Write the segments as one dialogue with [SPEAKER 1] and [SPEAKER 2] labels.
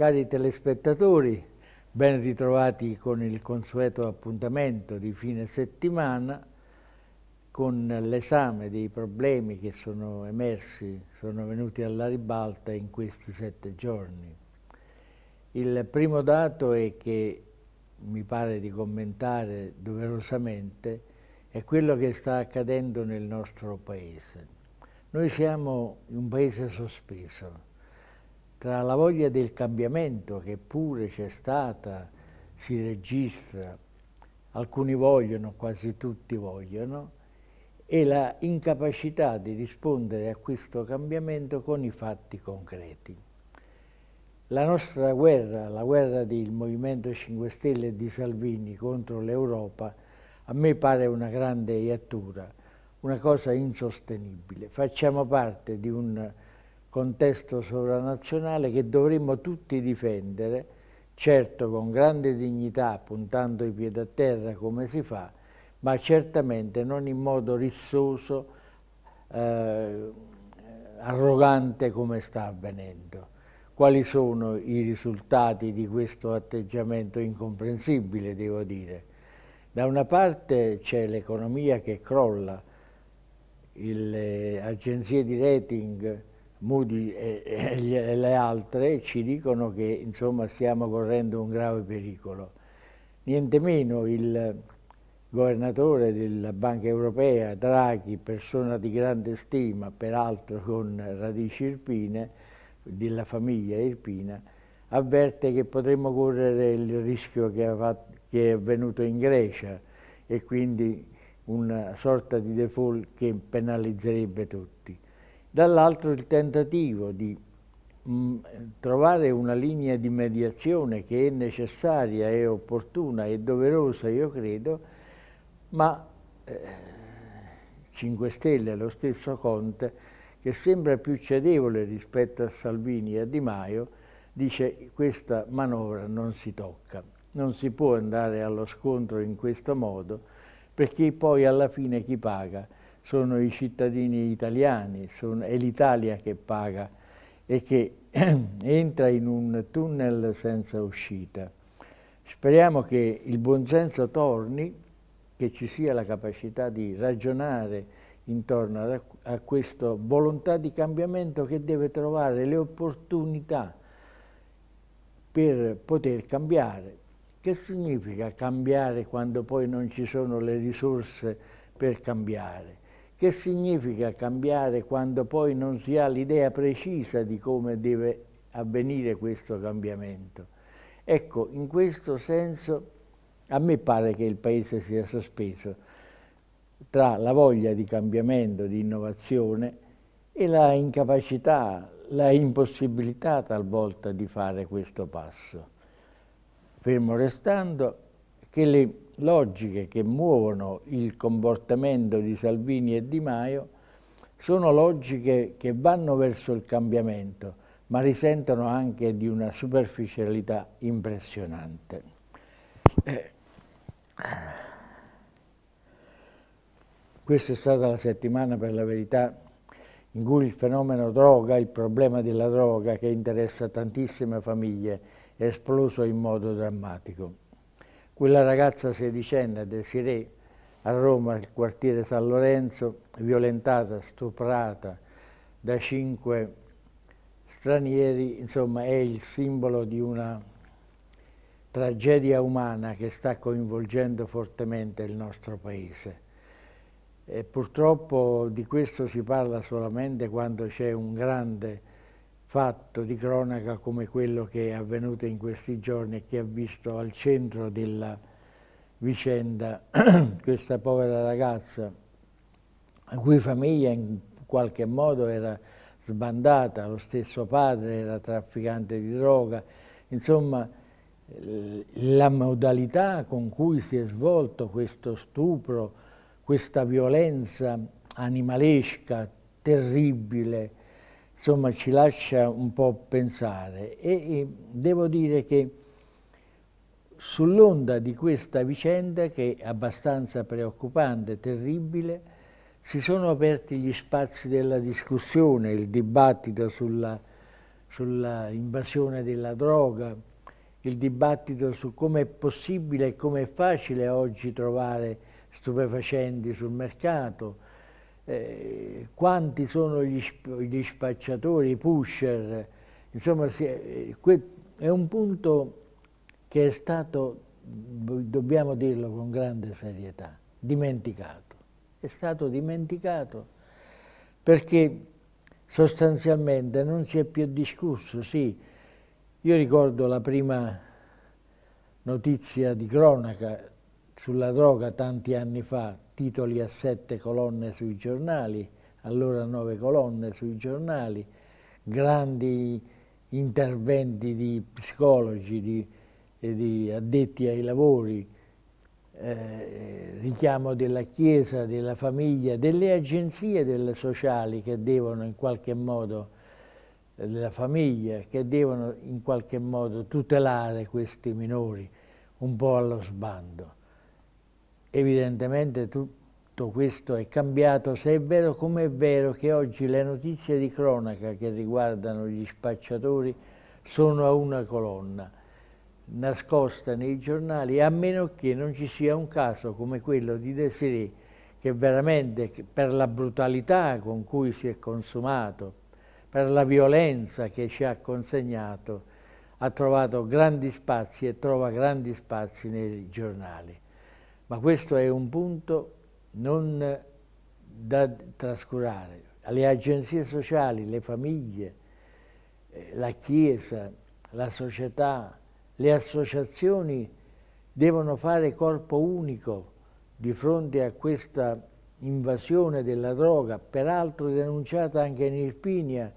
[SPEAKER 1] Cari telespettatori, ben ritrovati con il consueto appuntamento di fine settimana con l'esame dei problemi che sono emersi, sono venuti alla ribalta in questi sette giorni. Il primo dato è che mi pare di commentare doverosamente è quello che sta accadendo nel nostro paese. Noi siamo un paese sospeso, tra la voglia del cambiamento che pure c'è stata, si registra, alcuni vogliono, quasi tutti vogliono, e la incapacità di rispondere a questo cambiamento con i fatti concreti. La nostra guerra, la guerra del Movimento 5 Stelle e di Salvini contro l'Europa, a me pare una grande iattura, una cosa insostenibile. Facciamo parte di un contesto sovranazionale che dovremmo tutti difendere, certo con grande dignità, puntando i piedi a terra come si fa, ma certamente non in modo rissoso, eh, arrogante come sta avvenendo. Quali sono i risultati di questo atteggiamento incomprensibile, devo dire? Da una parte c'è l'economia che crolla, le agenzie di rating Moody e, e, le altre ci dicono che insomma, stiamo correndo un grave pericolo. Nientemeno il governatore della Banca Europea, Draghi, persona di grande stima, peraltro con radici irpine, della famiglia irpina, avverte che potremmo correre il rischio che, fatto, che è avvenuto in Grecia e quindi una sorta di default che penalizzerebbe tutti dall'altro il tentativo di mh, mm, trovare una linea di mediazione che è necessaria, è opportuna, e doverosa, io credo, ma eh, 5 Stelle, lo stesso Conte, che sembra più cedevole rispetto a Salvini e a Di Maio, dice questa manovra non si tocca, non si può andare allo scontro in questo modo, perché poi alla fine chi paga? sono i cittadini italiani, sono, è l'Italia che paga e che entra in un tunnel senza uscita. Speriamo che il buonsenso torni, che ci sia la capacità di ragionare intorno a, a questa volontà di cambiamento che deve trovare le opportunità per poter cambiare. Che significa cambiare quando poi non ci sono le risorse per cambiare? Che significa cambiare quando poi non si ha l'idea precisa di come deve avvenire questo cambiamento? Ecco, in questo senso a me pare che il Paese sia sospeso tra la voglia di cambiamento, di innovazione e la incapacità, la impossibilità talvolta di fare questo passo. Fermo restando che le logiche che muovono il comportamento di Salvini e Di Maio sono logiche che vanno verso il cambiamento, ma risentono anche di una superficialità impressionante. Eh. Questa è stata la settimana per la verità in cui il fenomeno droga, il problema della droga che interessa tantissime famiglie, è esploso in modo drammatico. Quella ragazza sedicenne del Sirè a Roma, nel quartiere San Lorenzo, violentata, stuprata da cinque stranieri, insomma è il simbolo di una tragedia umana che sta coinvolgendo fortemente il nostro paese. E purtroppo di questo si parla solamente quando c'è un grande fatto di cronaca come quello che è avvenuto in questi giorni e che ha visto al centro della vicenda questa povera ragazza la cui famiglia in qualche modo era sbandata, lo stesso padre era trafficante di droga, insomma la modalità con cui si è svolto questo stupro, questa violenza animalesca, terribile, insomma ci lascia un po' pensare e, e devo dire che sull'onda di questa vicenda che è abbastanza preoccupante, terribile, si sono aperti gli spazi della discussione, il dibattito sull'invasione sulla della droga, il dibattito su come è possibile e come è facile oggi trovare stupefacenti sul mercato, eh, quanti sono gli, gli, spacciatori, i pusher, insomma è, eh, è un punto che è stato, dobbiamo dirlo con grande serietà, dimenticato. È stato dimenticato perché sostanzialmente non si è più discusso, sì, io ricordo la prima notizia di cronaca sulla droga tanti anni fa, titoli a sette colonne sui giornali, allora nove colonne sui giornali, grandi interventi di psicologi, di, di addetti ai lavori, eh, richiamo della Chiesa, della famiglia, delle agenzie delle sociali che devono in qualche modo eh, della famiglia che devono in qualche modo tutelare questi minori un po' allo sbando. Evidentemente tutto questo è cambiato, se è vero come è vero che oggi le notizie di cronaca che riguardano gli spacciatori sono a una colonna, nascosta nei giornali, a meno che non ci sia un caso come quello di Desiree, che veramente per la brutalità con cui si è consumato, per la violenza che ci ha consegnato, ha trovato grandi spazi e trova grandi spazi nei giornali. Ma questo è un punto non da trascurare. Le agenzie sociali, le famiglie, eh, la Chiesa, la società, le associazioni devono fare corpo unico di fronte a questa invasione della droga, peraltro denunciata anche in Irpinia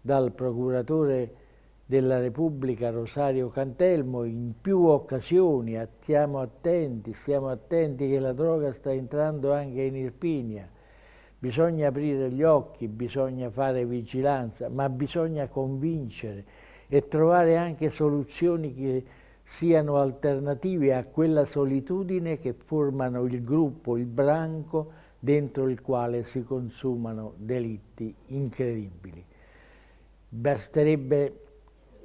[SPEAKER 1] dal procuratore della Repubblica Rosario Cantelmo in più occasioni, stiamo attenti, stiamo attenti che la droga sta entrando anche in Irpinia, bisogna aprire gli occhi, bisogna fare vigilanza, ma bisogna convincere e trovare anche soluzioni che siano alternative a quella solitudine che formano il gruppo, il branco dentro il quale si consumano delitti incredibili. Basterebbe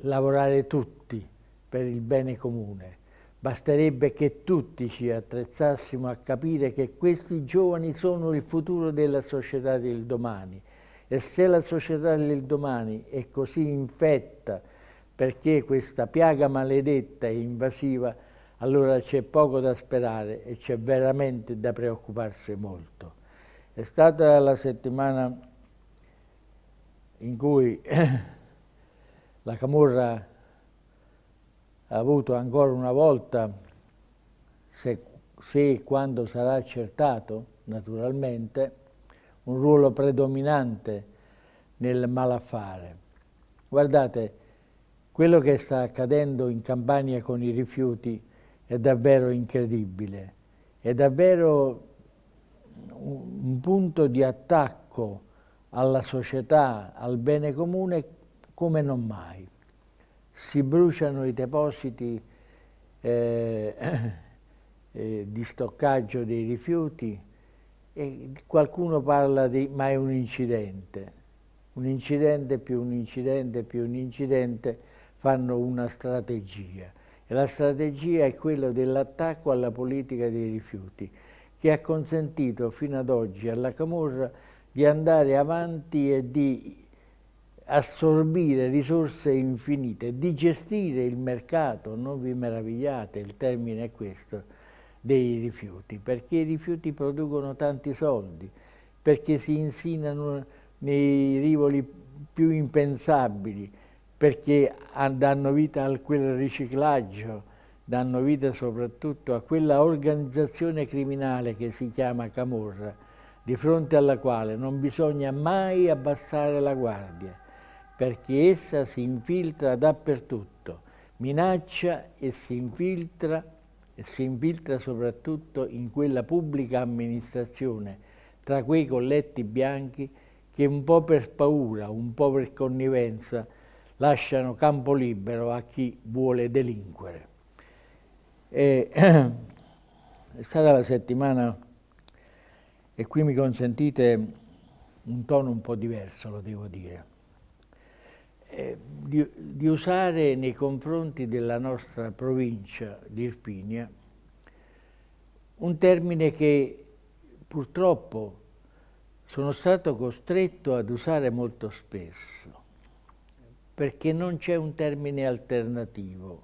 [SPEAKER 1] lavorare tutti per il bene comune. Basterebbe che tutti ci attrezzassimo a capire che questi giovani sono il futuro della società del domani e se la società del domani è così infetta perché questa piaga maledetta e invasiva, allora c'è poco da sperare e c'è veramente da preoccuparsi molto. È stata la settimana in cui La Camorra ha avuto ancora una volta, se, e quando sarà accertato, naturalmente, un ruolo predominante nel malaffare. Guardate, quello che sta accadendo in Campania con i rifiuti è davvero incredibile, è davvero un punto di attacco alla società, al bene comune come non mai. Si bruciano i depositi eh, eh, di stoccaggio dei rifiuti e qualcuno parla di ma è un incidente. Un incidente più un incidente più un incidente fanno una strategia. E la strategia è quella dell'attacco alla politica dei rifiuti, che ha consentito fino ad oggi alla Camorra di andare avanti e di assorbire risorse infinite, di gestire il mercato, non vi meravigliate, il termine è questo, dei rifiuti, perché i rifiuti producono tanti soldi, perché si insinano nei rivoli più impensabili, perché danno vita a quel riciclaggio, danno vita soprattutto a quella organizzazione criminale che si chiama Camorra, di fronte alla quale non bisogna mai abbassare la guardia perché essa si infiltra dappertutto, minaccia e si infiltra, e si infiltra soprattutto in quella pubblica amministrazione, tra quei colletti bianchi che un po' per paura, un po' per connivenza, lasciano campo libero a chi vuole delinquere. E, è stata la settimana, e qui mi consentite un tono un po' diverso, lo devo dire, eh, di, di, usare nei confronti della nostra provincia di Irpinia un termine che purtroppo sono stato costretto ad usare molto spesso, perché non c'è un termine alternativo,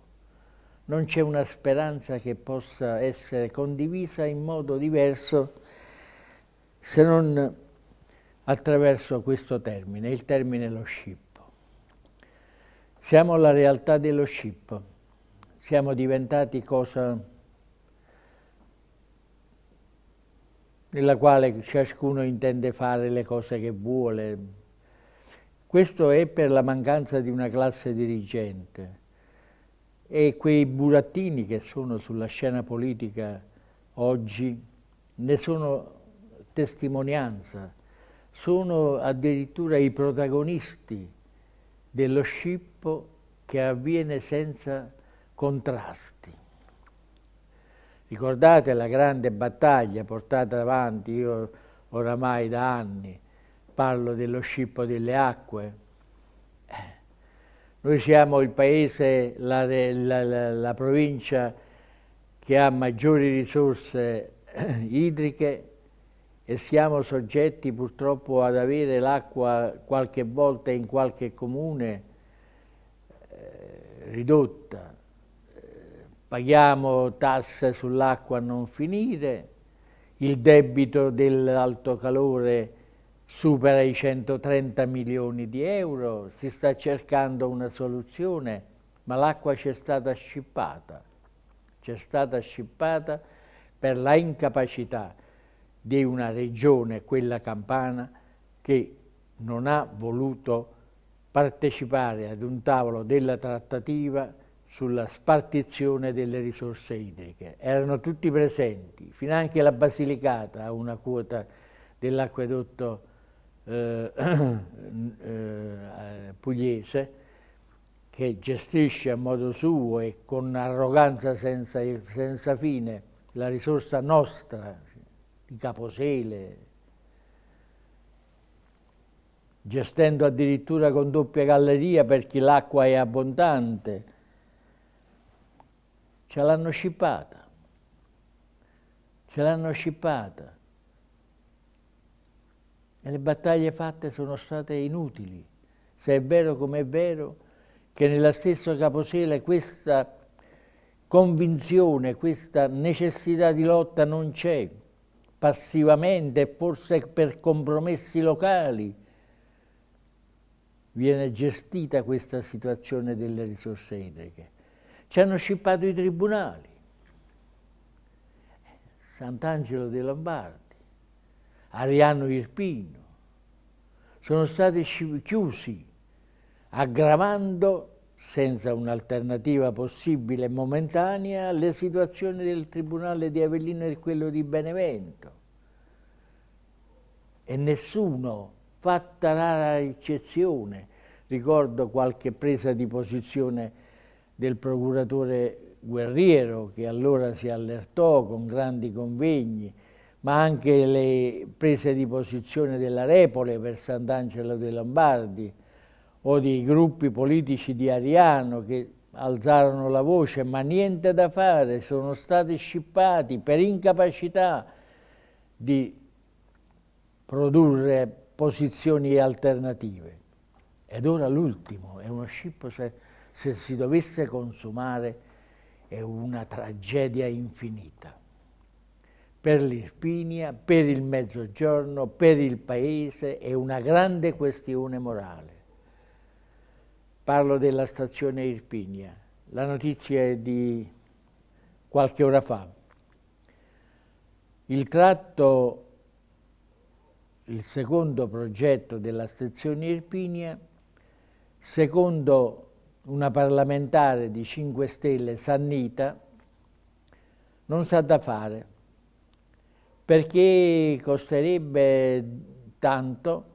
[SPEAKER 1] non c'è una speranza che possa essere condivisa in modo diverso se non attraverso questo termine, il termine lo ship. Siamo la realtà dello ship, siamo diventati cosa nella quale ciascuno intende fare le cose che vuole. Questo è per la mancanza di una classe dirigente e quei burattini che sono sulla scena politica oggi ne sono testimonianza, sono addirittura i protagonisti dello scippo che avviene senza contrasti. Ricordate la grande battaglia portata avanti, io oramai da anni parlo dello scippo delle acque. Eh, noi siamo il paese, la, la, la, la provincia che ha maggiori risorse eh, idriche e siamo soggetti purtroppo ad avere l'acqua qualche volta in qualche comune eh, ridotta. Paghiamo tasse sull'acqua a non finire, il debito dell'alto calore supera i 130 milioni di euro, si sta cercando una soluzione, ma l'acqua c'è stata scippata, c'è stata scippata per la incapacità di una regione, quella campana, che non ha voluto partecipare ad un tavolo della trattativa sulla spartizione delle risorse idriche. Erano tutti presenti, fino anche la Basilicata ha una quota dell'acquedotto eh, eh, pugliese che gestisce a modo suo e con arroganza senza, senza fine la risorsa nostra di caposele, gestendo addirittura con doppia galleria perché l'acqua è abbondante. Ce l'hanno scippata, ce l'hanno scippata. E le battaglie fatte sono state inutili, se è vero come è vero che nella stessa caposele questa convinzione, questa necessità di lotta non c'è passivamente e forse per compromessi locali viene gestita questa situazione delle risorse idriche. Ci hanno scippato i tribunali, Sant'Angelo dei Lombardi, Ariano Irpino, sono stati chiusi aggravando senza un'alternativa possibile e momentanea, le situazioni del Tribunale di Avellino e quello di Benevento. E nessuno, fatta rara eccezione, ricordo qualche presa di posizione del procuratore Guerriero che allora si allertò con grandi convegni, ma anche le prese di posizione della Repole per Sant'Angelo dei Lombardi, o dei gruppi politici di Ariano che alzarono la voce, ma niente da fare, sono stati scippati per incapacità di produrre posizioni alternative. Ed ora l'ultimo, è uno scippo, se, se si dovesse consumare, è una tragedia infinita. Per l'Irpinia, per il Mezzogiorno, per il Paese, è una grande questione morale Parlo della stazione Irpinia. La notizia è di qualche ora fa. Il tratto, il secondo progetto della stazione Irpinia, secondo una parlamentare di 5 Stelle, Sannita, non sa da fare perché costerebbe tanto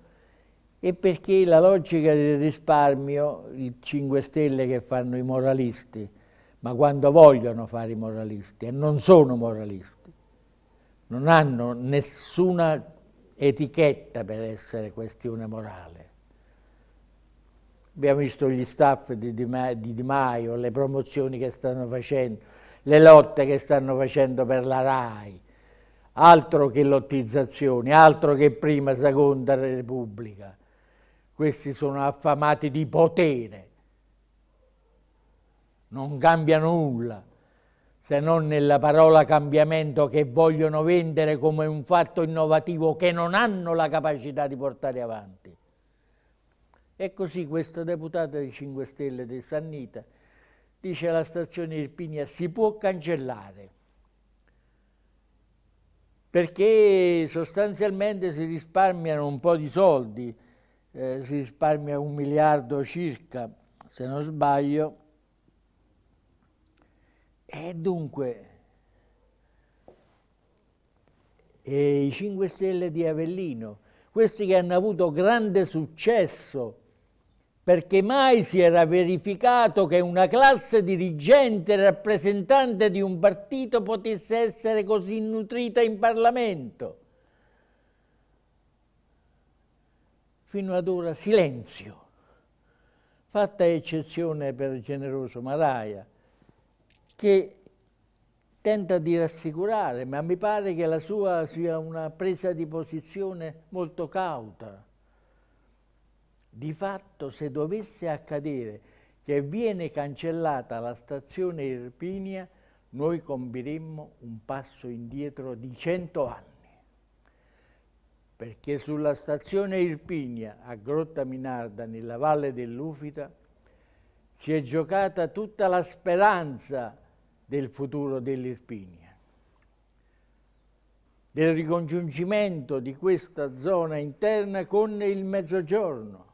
[SPEAKER 1] e perché la logica del risparmio, i 5 Stelle che fanno i moralisti, ma quando vogliono fare i moralisti, e non sono moralisti, non hanno nessuna etichetta per essere questione morale. Abbiamo visto gli staff di Di Maio, le promozioni che stanno facendo, le lotte che stanno facendo per la RAI, altro che lottizzazioni, altro che prima, seconda Repubblica questi sono affamati di potere, non cambia nulla se non nella parola cambiamento che vogliono vendere come un fatto innovativo che non hanno la capacità di portare avanti. E così questo deputato di 5 Stelle di Sannita dice alla stazione Irpinia si può cancellare perché sostanzialmente si risparmiano un po' di soldi eh, si risparmia un miliardo circa, se non sbaglio. E dunque, e i 5 Stelle di Avellino, questi che hanno avuto grande successo, perché mai si era verificato che una classe dirigente rappresentante di un partito potesse essere così nutrita in Parlamento. fino ad ora silenzio, fatta eccezione per generoso Maraia, che tenta di rassicurare, ma mi pare che la sua sia una presa di posizione molto cauta. Di fatto, se dovesse accadere che viene cancellata la stazione Irpinia, noi compiremmo un passo indietro di cento anni perché sulla stazione Irpigna a Grotta Minarda, nella valle dell'Ufita, si è giocata tutta la speranza del futuro dell'Irpinia, del ricongiungimento di questa zona interna con il Mezzogiorno,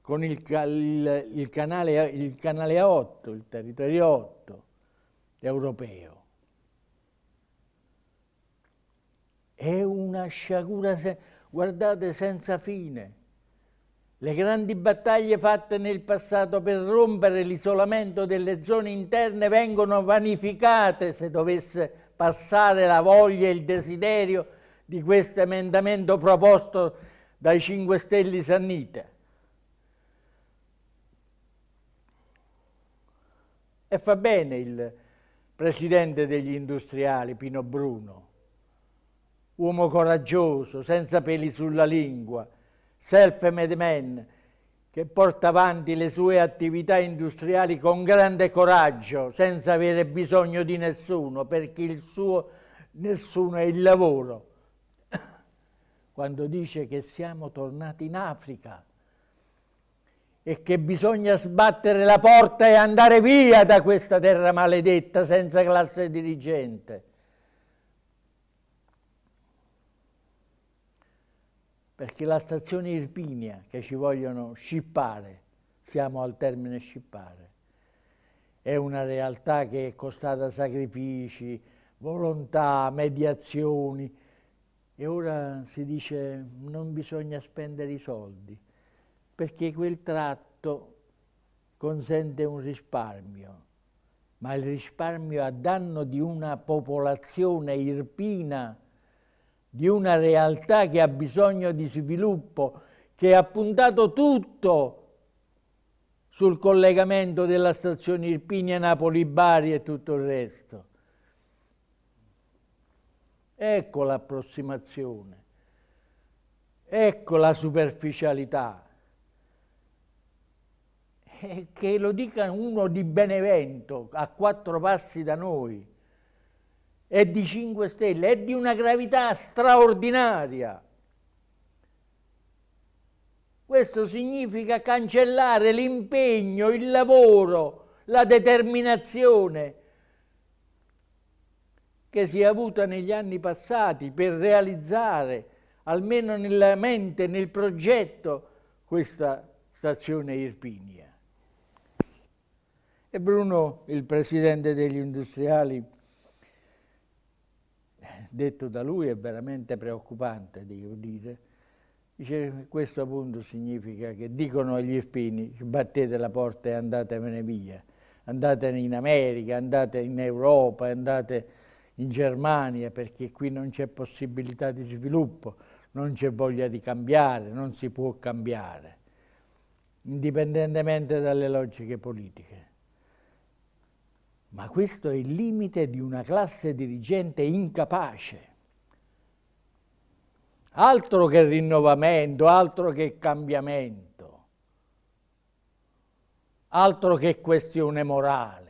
[SPEAKER 1] con il, il, il canale, il canale 8, il territorio 8 europeo. È una sciagura, se guardate, senza fine. Le grandi battaglie fatte nel passato per rompere l'isolamento delle zone interne vengono vanificate se dovesse passare la voglia e il desiderio di questo emendamento proposto dai 5 Stelle Sannita. E fa bene il presidente degli industriali, Pino Bruno, uomo coraggioso, senza peli sulla lingua, self-made man, che porta avanti le sue attività industriali con grande coraggio, senza avere bisogno di nessuno, perché il suo nessuno è il lavoro. Quando dice che siamo tornati in Africa e che bisogna sbattere la porta e andare via da questa terra maledetta senza classe dirigente perché la stazione Irpinia che ci vogliono scippare, siamo al termine scippare, è una realtà che è costata sacrifici, volontà, mediazioni e ora si dice non bisogna spendere i soldi perché quel tratto consente un risparmio, ma il risparmio a danno di una popolazione irpina di una realtà che ha bisogno di sviluppo, che ha puntato tutto sul collegamento della stazione Irpinia, Napoli, Bari e tutto il resto. Ecco l'approssimazione, ecco la superficialità. E che lo dica uno di Benevento, a quattro passi da noi, è di 5 stelle, è di una gravità straordinaria. Questo significa cancellare l'impegno, il lavoro, la determinazione che si è avuta negli anni passati per realizzare, almeno nella mente, nel progetto, questa stazione Irpinia. E Bruno, il presidente degli industriali, detto da lui è veramente preoccupante, devo dire. Dice, questo appunto significa che dicono agli spini, battete la porta e andatevene via, andate in America, andate in Europa, andate in Germania, perché qui non c'è possibilità di sviluppo, non c'è voglia di cambiare, non si può cambiare, indipendentemente dalle logiche politiche. Ma questo è il limite di una classe dirigente incapace. Altro che rinnovamento, altro che cambiamento, altro che questione morale.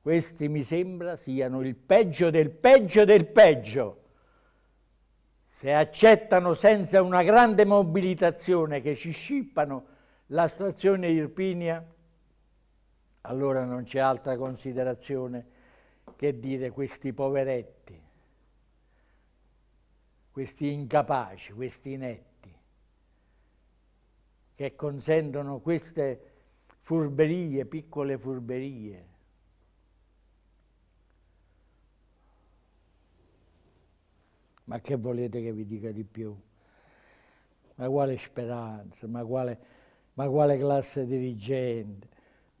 [SPEAKER 1] Questi mi sembra siano il peggio del peggio del peggio. Se accettano senza una grande mobilitazione che ci scippano la stazione Irpinia, allora non c'è altra considerazione che dire questi poveretti, questi incapaci, questi inetti, che consentono queste furberie, piccole furberie. Ma che volete che vi dica di più? Ma quale speranza, ma quale, ma quale classe dirigente?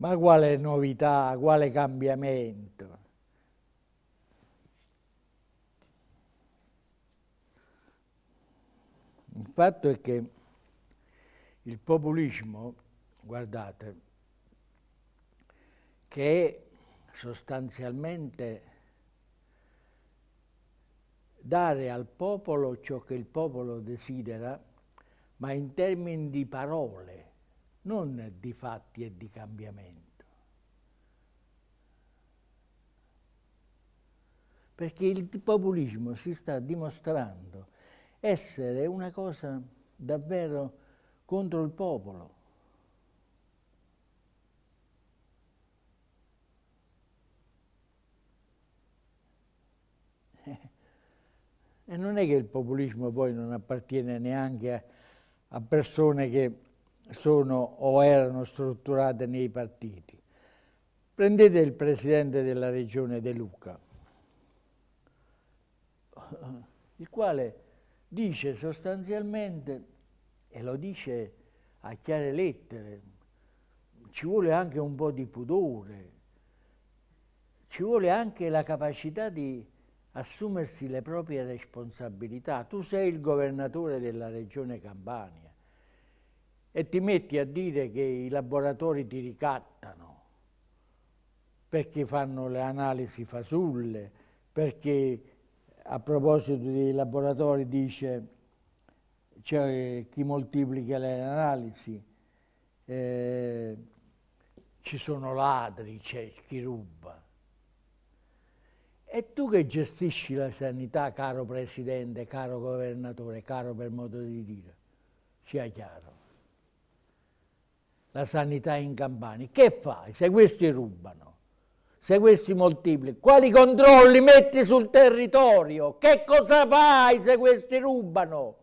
[SPEAKER 1] Ma quale novità, quale cambiamento? Il fatto è che il populismo, guardate, che è sostanzialmente dare al popolo ciò che il popolo desidera, ma in termini di parole, non di fatti e di cambiamento. Perché il populismo si sta dimostrando essere una cosa davvero contro il popolo. E non è che il populismo poi non appartiene neanche a, a persone che sono o erano strutturate nei partiti. Prendete il presidente della regione De Luca, il quale dice sostanzialmente, e lo dice a chiare lettere, ci vuole anche un po' di pudore, ci vuole anche la capacità di assumersi le proprie responsabilità. Tu sei il governatore della regione Campania, e ti metti a dire che i laboratori ti ricattano perché fanno le analisi fasulle, perché a proposito dei laboratori dice c'è chi moltiplica le analisi, eh, ci sono ladri, c'è chi ruba. E tu che gestisci la sanità, caro Presidente, caro Governatore, caro per modo di dire, sia chiaro la sanità in Campania, che fai se questi rubano? Se questi moltiplichi, quali controlli metti sul territorio? Che cosa fai se questi rubano?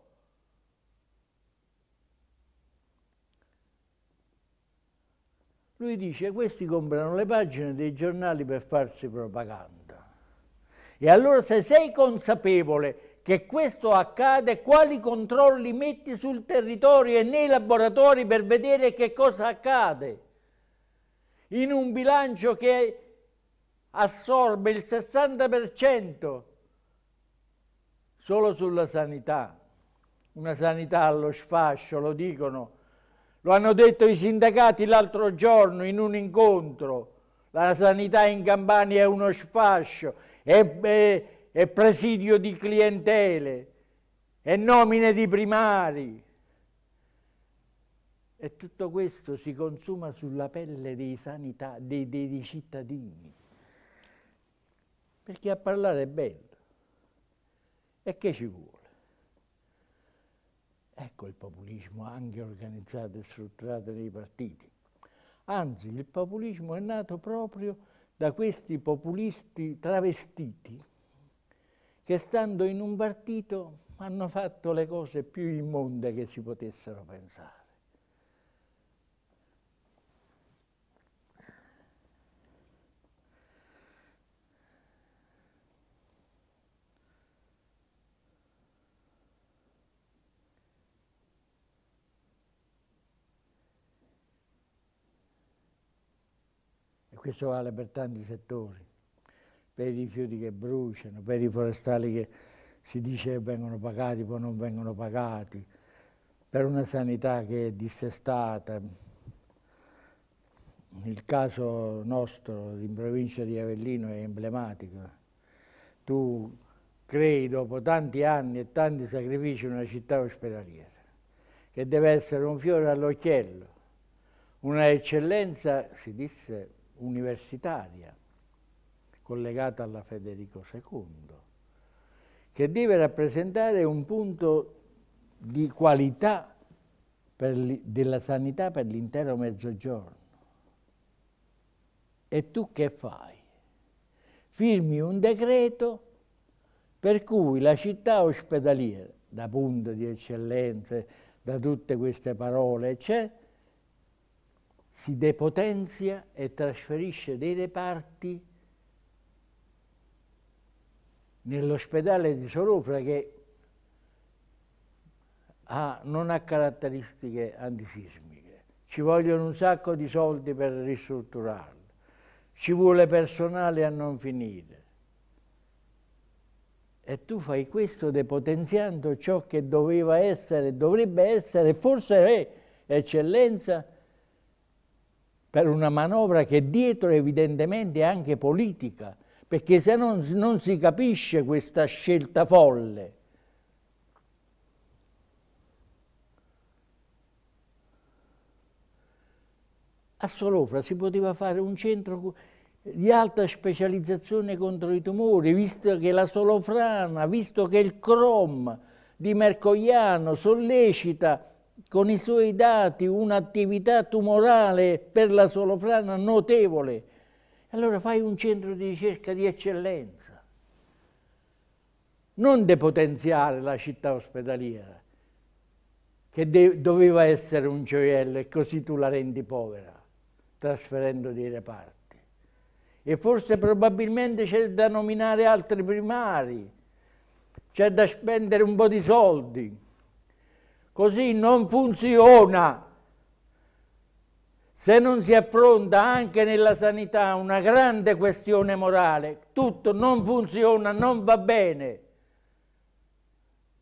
[SPEAKER 1] Lui dice questi comprano le pagine dei giornali per farsi propaganda. E allora se sei consapevole che questo accade, quali controlli metti sul territorio e nei laboratori per vedere che cosa accade? In un bilancio che assorbe il 60% solo sulla sanità, una sanità allo sfascio, lo dicono, lo hanno detto i sindacati l'altro giorno in un incontro, la sanità in Campania è uno sfascio, è, è e presidio di clientele e nomine di primari. E tutto questo si consuma sulla pelle dei, sanità, dei, dei, dei cittadini. Perché a parlare è bello. E che ci vuole? Ecco il populismo anche organizzato e strutturato nei partiti. Anzi, il populismo è nato proprio da questi populisti travestiti che stando in un partito hanno fatto le cose più immonde che si potessero pensare. E questo vale per tanti settori per i rifiuti che bruciano, per i forestali che si dice che vengono pagati, poi non vengono pagati, per una sanità che è dissestata. Il caso nostro in provincia di Avellino è emblematico. Tu crei dopo tanti anni e tanti sacrifici una città ospedaliera, che deve essere un fiore all'occhiello, una eccellenza, si disse, universitaria, collegata alla Federico II, che deve rappresentare un punto di qualità della sanità per l'intero mezzogiorno. E tu che fai? Firmi un decreto per cui la città ospedaliera, da punto di eccellenza, da tutte queste parole, c'è, si depotenzia e trasferisce dei reparti nell'ospedale di Solofra che ha, non ha caratteristiche antisismiche. Ci vogliono un sacco di soldi per ristrutturarlo, ci vuole personale a non finire. E tu fai questo depotenziando ciò che doveva essere, dovrebbe essere, forse è eccellenza per una manovra che dietro evidentemente è anche politica, perché se non, non si capisce questa scelta folle. A Solofra si poteva fare un centro di alta specializzazione contro i tumori, visto che la solofrana, visto che il CROM di Mercogliano sollecita con i suoi dati un'attività tumorale per la solofrana notevole. Allora fai un centro di ricerca di eccellenza, non depotenziare la città ospedaliera, che doveva essere un gioiello e così tu la rendi povera, trasferendo dei reparti. E forse probabilmente c'è da nominare altri primari, c'è da spendere un po' di soldi. Così non funziona se non si affronta anche nella sanità una grande questione morale, tutto non funziona, non va bene.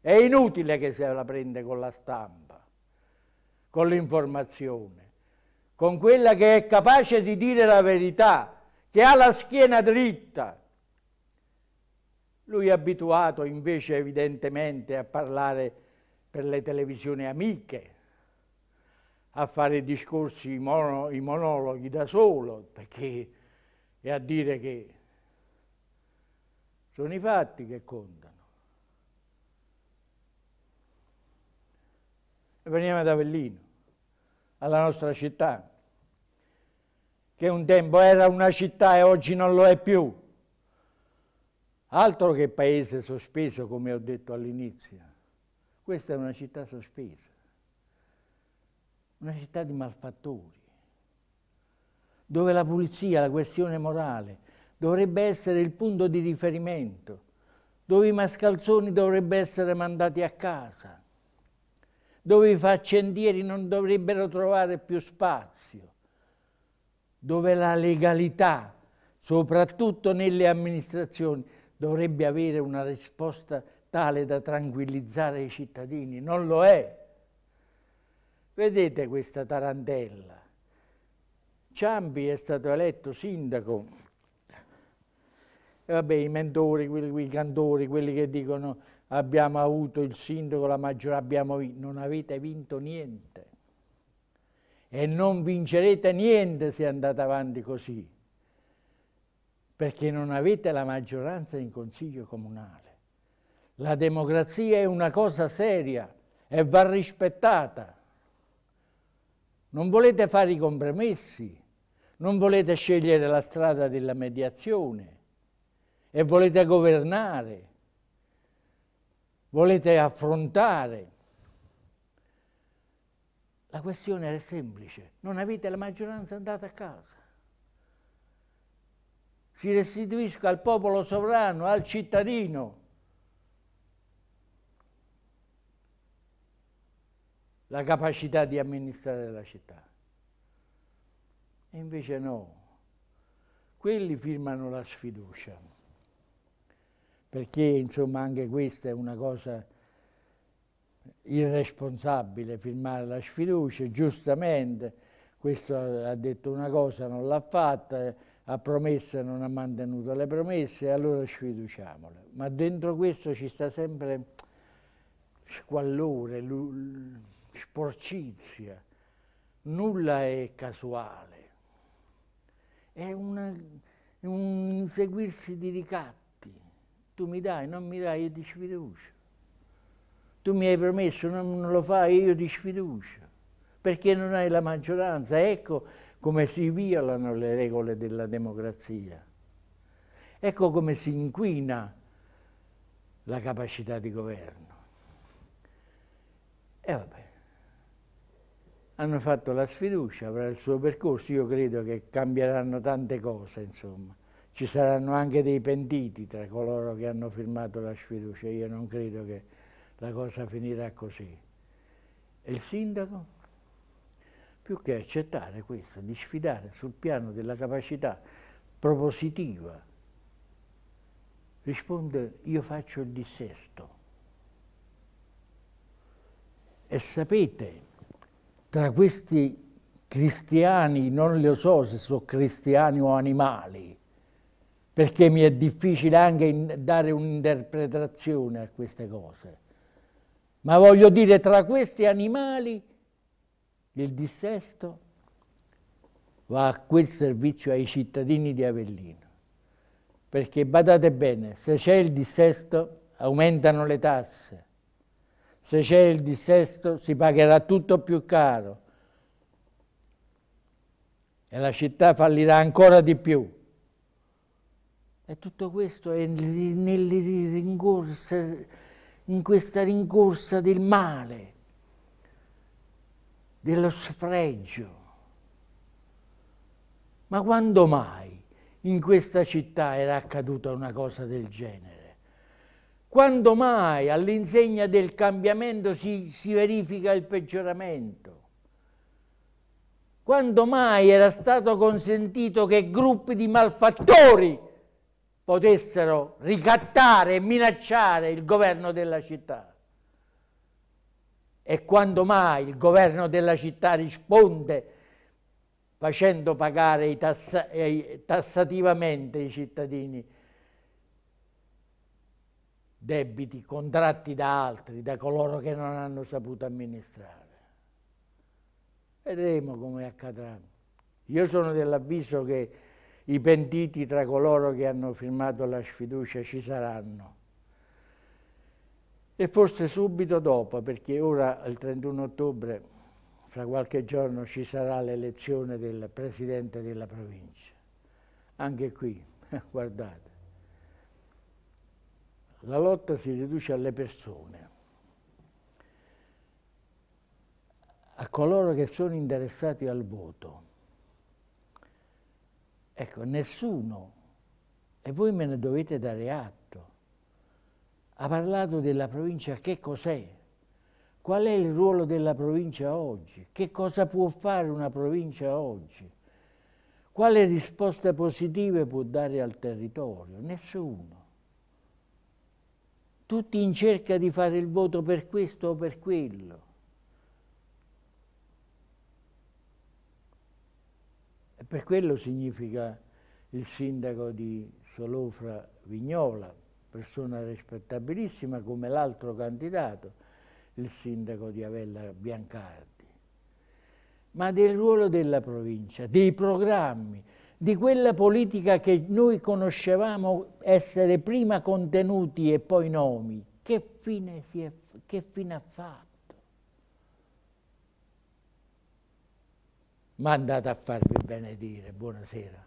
[SPEAKER 1] È inutile che se la prende con la stampa, con l'informazione, con quella che è capace di dire la verità, che ha la schiena dritta. Lui è abituato invece evidentemente a parlare per le televisioni amiche, a fare discorsi, i, mono, i monologhi da solo, perché è a dire che sono i fatti che contano. E veniamo ad Avellino, alla nostra città, che un tempo era una città e oggi non lo è più. Altro che paese sospeso, come ho detto all'inizio. Questa è una città sospesa una città di malfattori, dove la pulizia, la questione morale, dovrebbe essere il punto di riferimento, dove i mascalzoni dovrebbero essere mandati a casa, dove i faccendieri non dovrebbero trovare più spazio, dove la legalità, soprattutto nelle amministrazioni, dovrebbe avere una risposta tale da tranquillizzare i cittadini. Non lo è. Vedete questa tarantella. Ciampi è stato eletto sindaco. E vabbè, i mentori, quelli, i cantori, quelli che dicono abbiamo avuto il sindaco, la maggioranza, abbiamo vinto. Non avete vinto niente. E non vincerete niente se andate avanti così. Perché non avete la maggioranza in consiglio comunale. La democrazia è una cosa seria e va rispettata. Non volete fare i compromessi, non volete scegliere la strada della mediazione e volete governare, volete affrontare. La questione era semplice, non avete la maggioranza, andate a casa. Si restituisca al popolo sovrano, al cittadino, la capacità di amministrare la città. E invece no, quelli firmano la sfiducia, perché insomma anche questa è una cosa irresponsabile, firmare la sfiducia, giustamente, questo ha detto una cosa, non l'ha fatta, ha promesso e non ha mantenuto le promesse, allora sfiduciamole. Ma dentro questo ci sta sempre squallore, sporcizia, nulla è casuale, è, una, è un inseguirsi di ricatti. Tu mi dai, non mi dai, io ti sfiducio. Tu mi hai promesso, non, non lo fai, io ti sfiducio. Perché non hai la maggioranza. Ecco come si violano le regole della democrazia. Ecco come si inquina la capacità di governo. E vabbè hanno fatto la sfiducia, avrà il suo percorso, io credo che cambieranno tante cose, insomma. Ci saranno anche dei pentiti tra coloro che hanno firmato la sfiducia, io non credo che la cosa finirà così. E il sindaco, più che accettare questo, di sfidare sul piano della capacità propositiva, risponde io faccio il dissesto. E sapete tra questi cristiani non lo so se sono cristiani o animali, perché mi è difficile anche dare un'interpretazione a queste cose. Ma voglio dire, tra questi animali il dissesto va a quel servizio ai cittadini di Avellino. Perché badate bene, se c'è il dissesto aumentano le tasse, se c'è il dissesto si pagherà tutto più caro e la città fallirà ancora di più. E tutto questo è in questa rincorsa del male, dello sfregio. Ma quando mai in questa città era accaduta una cosa del genere? Quando mai all'insegna del cambiamento si, si verifica il peggioramento? Quando mai era stato consentito che gruppi di malfattori potessero ricattare e minacciare il governo della città? E quando mai il governo della città risponde facendo pagare i tassa eh, tassativamente i cittadini debiti contratti da altri, da coloro che non hanno saputo amministrare. Vedremo come accadrà. Io sono dell'avviso che i pentiti tra coloro che hanno firmato la sfiducia ci saranno. E forse subito dopo, perché ora il 31 ottobre, fra qualche giorno, ci sarà l'elezione del presidente della provincia. Anche qui, guardate la lotta si riduce alle persone, a coloro che sono interessati al voto. Ecco, nessuno, e voi me ne dovete dare atto, ha parlato della provincia, che cos'è? Qual è il ruolo della provincia oggi? Che cosa può fare una provincia oggi? Quale risposte positive può dare al territorio? Nessuno tutti in cerca di fare il voto per questo o per quello. E per quello significa il sindaco di Solofra Vignola, persona rispettabilissima come l'altro candidato, il sindaco di Avella Biancardi, ma del ruolo della provincia, dei programmi, di quella politica che noi conoscevamo essere prima contenuti e poi nomi, che fine, è, che fine ha fatto? Ma andate a farvi benedire, buonasera.